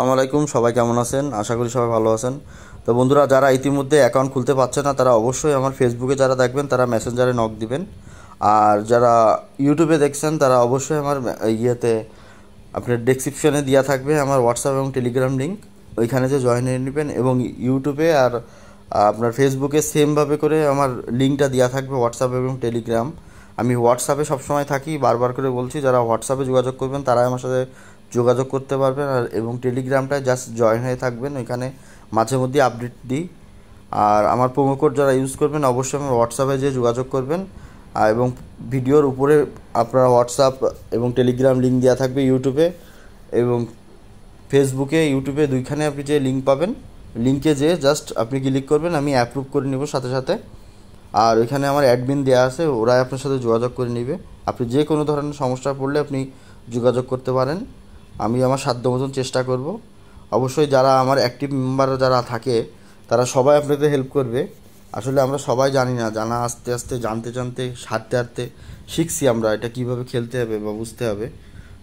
আলাইকুম সবাই কেমন আছেন আশা করি সবাই ভালো আছেন তো বন্ধুরা যারা ইতিমধ্যে অ্যাকাউন্ট খুলতে পারছে না তারা অবশ্যই আমার ফেসবুকে যারা দেখবেন তারা মেসেঞ্জারে নক দিবেন আর যারা ইউটিউবে দেখছেন তারা অবশ্যই আমার ইয়েতে আপনার ডেসক্রিপশনে দেওয়া থাকবে আমার হোয়াটসঅ্যাপ এবং টেলিগ্রাম লিঙ্ক ওইখানে যে জয়েন হয়ে নেবেন এবং ইউটিউবে আর আপনার ফেসবুকে সেমভাবে করে আমার লিঙ্কটা দেওয়া থাকবে হোয়াটসঅ্যাপ এবং টেলিগ্রাম আমি হোয়াটসঅ্যাপে সবসময় থাকি বারবার করে বলছি যারা হোয়াটসঅ্যাপে যোগাযোগ করবেন তারাই আমার সাথে যোগাযোগ করতে পারবেন আর এবং টেলিগ্রামটায় জাস্ট জয়েন হয়ে থাকবেন ওইখানে মাঝে মধ্যে আপডেট দিই আর আমার প্রোমো কোড যারা ইউজ করবেন অবশ্যই আমার হোয়াটসঅ্যাপে যেয়ে যোগাযোগ করবেন আর এবং ভিডিওর উপরে আপনার হোয়াটসঅ্যাপ এবং টেলিগ্রাম লিঙ্ক দেওয়া থাকবে ইউটিউবে এবং ফেসবুকে ইউটিউবে দুইখানে আপনি যে লিঙ্ক পাবেন লিঙ্কে যেয়ে জাস্ট আপনি ক্লিক করবেন আমি অ্যাপ্রুভ করে নেব সাথে সাথে আর ওইখানে আমার অ্যাডমিন দেওয়া আছে ওরাই আপনার সাথে যোগাযোগ করে নেবে আপনি যে কোনো ধরনের সমস্যা পড়লে আপনি যোগাযোগ করতে পারেন আমি আমার সাধ্য মতন চেষ্টা করব অবশ্যই যারা আমার অ্যাক্টিভ মেম্বার যারা থাকে তারা সবাই আপনাদের হেল্প করবে আসলে আমরা সবাই জানি না জানা আস্তে আস্তে জানতে জানতে হারতে হারতে শিখছি আমরা এটা কিভাবে খেলতে হবে বা বুঝতে হবে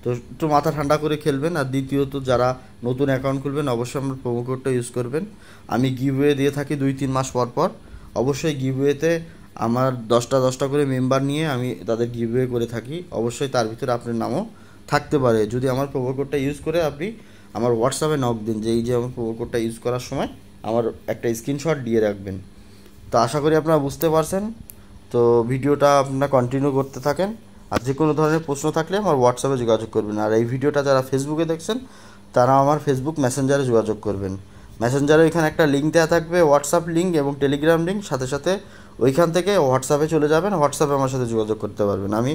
তো একটু মাথা ঠান্ডা করে খেলবেন আর দ্বিতীয়ত যারা নতুন অ্যাকাউন্ট খুলবেন অবশ্যই আমরা প্রোমো কোডটা ইউজ করবেন আমি গিভওয়ে দিয়ে থাকি দুই তিন মাস পর পর অবশ্যই গিভওয়েতে আমার দশটা দশটা করে মেম্বার নিয়ে আমি তাদের গিভওয়ে করে থাকি অবশ্যই তার ভিতরে আপনার নামও থাকতে পারে যদি আমার প্রোমো কোডটা ইউজ করে আপনি আমার হোয়াটসঅ্যাপে নক দিন যে এই যে আমার প্রোমো কোডটা ইউজ করার সময় আমার একটা স্ক্রিনশট দিয়ে রাখবেন তো আশা করি আপনারা বুঝতে পারছেন তো ভিডিওটা আপনারা কন্টিনিউ করতে থাকেন আর যে কোনো ধরনের প্রশ্ন থাকলে আমার হোয়াটসঅ্যাপে যোগাযোগ করবেন আর এই ভিডিওটা যারা ফেসবুকে দেখছেন তারা আমার ফেসবুক মেসেঞ্জারে যোগাযোগ করবেন মেসেঞ্জারে ওইখানে একটা লিঙ্ক দেওয়া থাকবে হোয়াটসঅ্যাপ লিঙ্ক এবং টেলিগ্রাম লিঙ্ক সাথে সাথে ওইখান থেকে হোয়াটসঅ্যাপে চলে যাবেন হোয়াটসঅ্যাপে আমার সাথে যোগাযোগ করতে পারবেন আমি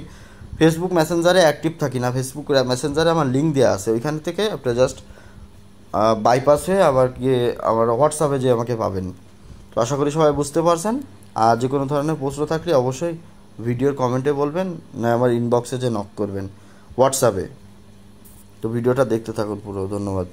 ফেসবুক মেসেঞ্জারে অ্যাক্টিভ থাকি না ফেসবুক মেসেঞ্জারে আমার লিঙ্ক দেওয়া আছে ওইখান থেকে আপনার জাস্ট বাইপাস হয়ে আবার গিয়ে আবার হোয়াটসঅ্যাপে যে আমাকে পাবেন তো আশা করি সবাই বুঝতে পারছেন আর যে কোনো ধরনের প্রশ্ন থাকলে অবশ্যই ভিডিওর কমেন্টে বলবেন না আমার ইনবক্সে যে নক করবেন হোয়াটসঅ্যাপে তো ভিডিওটা দেখতে থাকুন পুরো ধন্যবাদ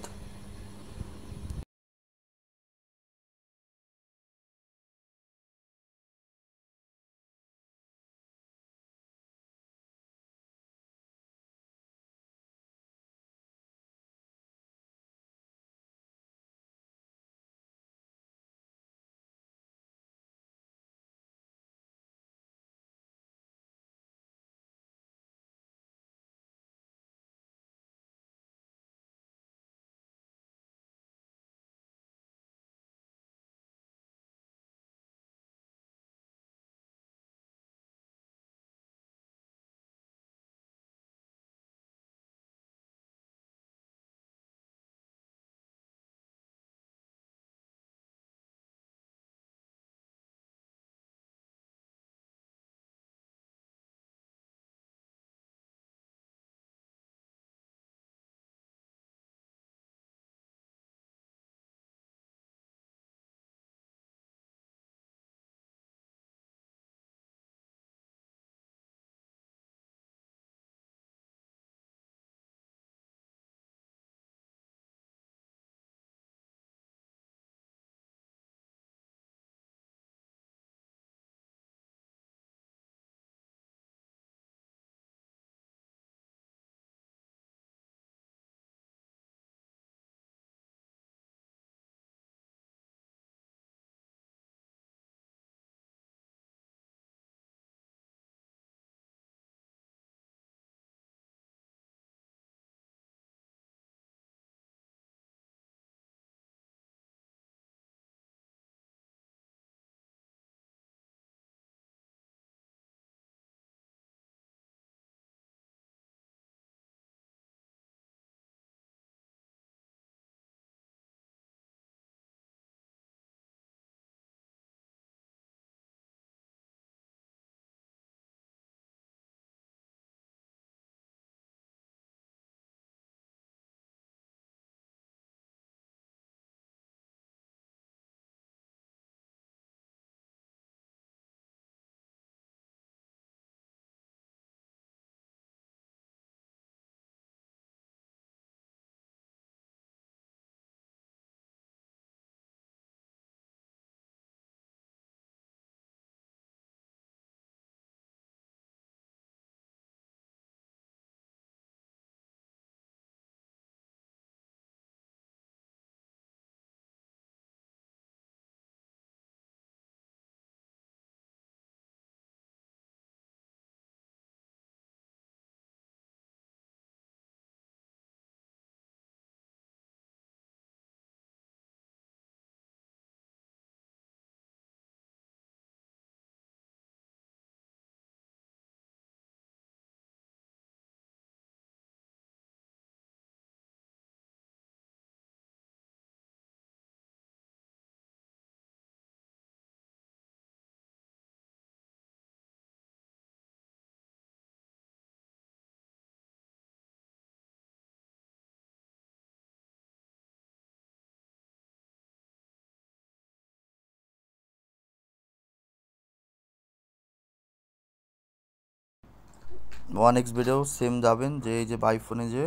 ওয়ান এক্স বেডেও সেম যাবেন যে এই যে বাইফোনে যে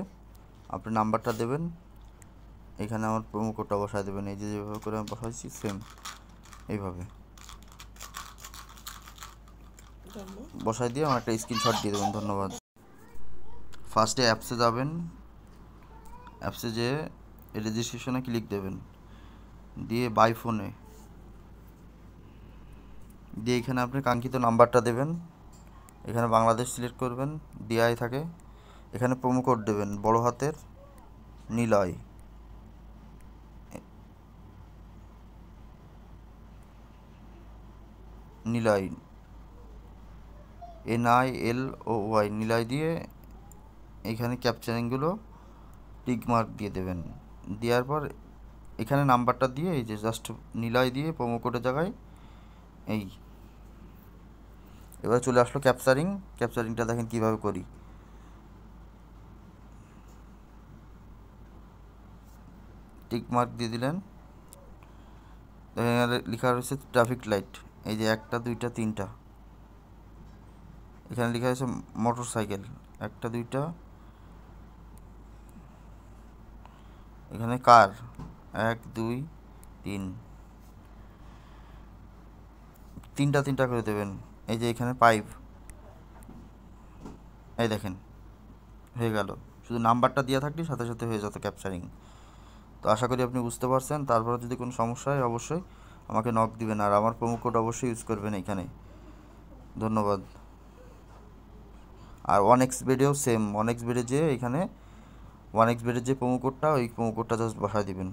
আপনি নাম্বারটা দেবেন এখানে আমার প্রোমো কোডটা বসায় দেবেন এই যে যেভাবে করে আমি বসাইছি সেম এইভাবে বসাই দিয়ে আমার একটা স্ক্রিনশট দিয়ে দেবেন ধন্যবাদ ফার্স্টে অ্যাপসে যাবেন অ্যাপসে যে রেজিস্ট্রেশনে ক্লিক দেবেন দিয়ে বাইফোনে দিয়ে এখানে আপনি কাঙ্ক্ষিত নাম্বারটা দেবেন এখানে বাংলাদেশ সিলেক্ট করবেন ডিআই থাকে এখানে প্রোমো কোড দেবেন বড় হাতের Niloy Niloy N I L O Y Niloy দিয়ে এখানে ক্যাপচারিংগুলো টিকমার্ক দিয়ে দেবেন দেওয়ার পর এখানে নাম্বারটা দিয়ে এই যে জাস্ট নিলয় দিয়ে প্রোমো কোডের জায়গায় এই এবার চলে আসলো ক্যাপচারিং ক্যাপচারিংটা দেখেন কিভাবে করি টিক মার্ক দিয়ে দিলেন লেখা রয়েছে ট্রাফিক লাইট এই যে একটা দুইটা তিনটা এখানে লেখা রয়েছে মোটর সাইকেল একটা দুইটা এখানে কার এক দুই তিন তিনটা তিনটা করে দেবেন এই যে এখানে পাইপ এই দেখেন হয়ে গেল শুধু নাম্বারটা দেওয়া থাকলে সাথে সাথে হয়ে যেত ক্যাপচারিং তো আশা করি আপনি বুঝতে পারছেন তারপরে যদি কোনো সমস্যা হয় অবশ্যই আমাকে নক দিবেন আর আমার প্রোমো কোড অবশ্যই ইউজ করবেন এখানে ধন্যবাদ আর ওয়ান এক্স বেডেও সেম ওয়ান এক্স বেডে যে এখানে ওয়ান এক্স বেডের যে প্রোমো কোডটা ওই প্রোমো কোডটা জাস্ট বসায় দিবেন